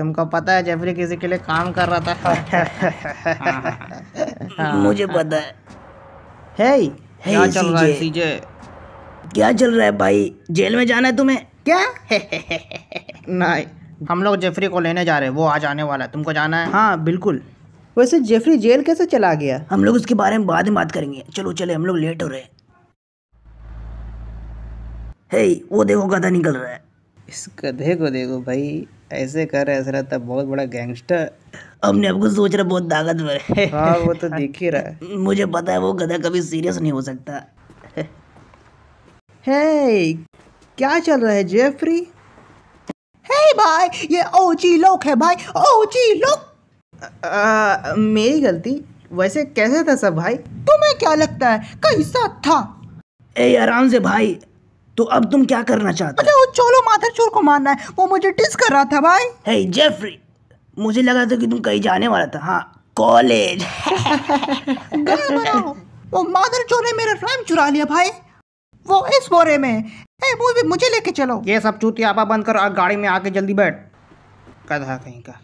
तुमको पता है जेफरी किसी के लिए काम कर रहा था हाँ। मुझे पता है हे क्या चल रहा है सीजे क्या चल रहा है भाई जेल में जाना है तुम्हें क्या नहीं हम लोग जेफरी को लेने जा रहे हैं वो आज आने वाला है तुमको जाना है हाँ बिल्कुल वैसे जेफरी जेल कैसे चला गया हम लोग उसके बारे में बाद में बात करेंगे चलो चले हम लोग लेट हो रहे हैं हे वो देखो गधा निकल रहा है इस गधे को देखो भाई ऐसे कर ऐसा रहता है बहुत बड़ा गैंगस्टर अपने आप को सोच रहा बहुत ताकतवर है हाँ वो तो दिख ही रहा है मुझे पता है वो गधा कभी सीरियस नहीं हो सकता हे क्या चल रहा है जेफरी हे भाई ये ओची लोक है भाई ओची लोक मेरी गलती वैसे कैसे था सब भाई तुम्हें क्या लगता है कैसा था ए आराम से भाई तो अब तुम क्या करना चाहते हो अच्छा चोलो माथर चोर को मारना है वो मुझे टिस कर रहा था भाई हे hey, जेफरी मुझे लगा था कि तुम कहीं जाने वाला था हाँ कॉलेज वो मादर चोर ने मेरा फ्रेम चुरा लिया भाई वो इस बोरे में वो भी मुझे लेके चलो ये सब चूतियापा बंद कर और गाड़ी में आके जल्दी बैठ कहा कहीं का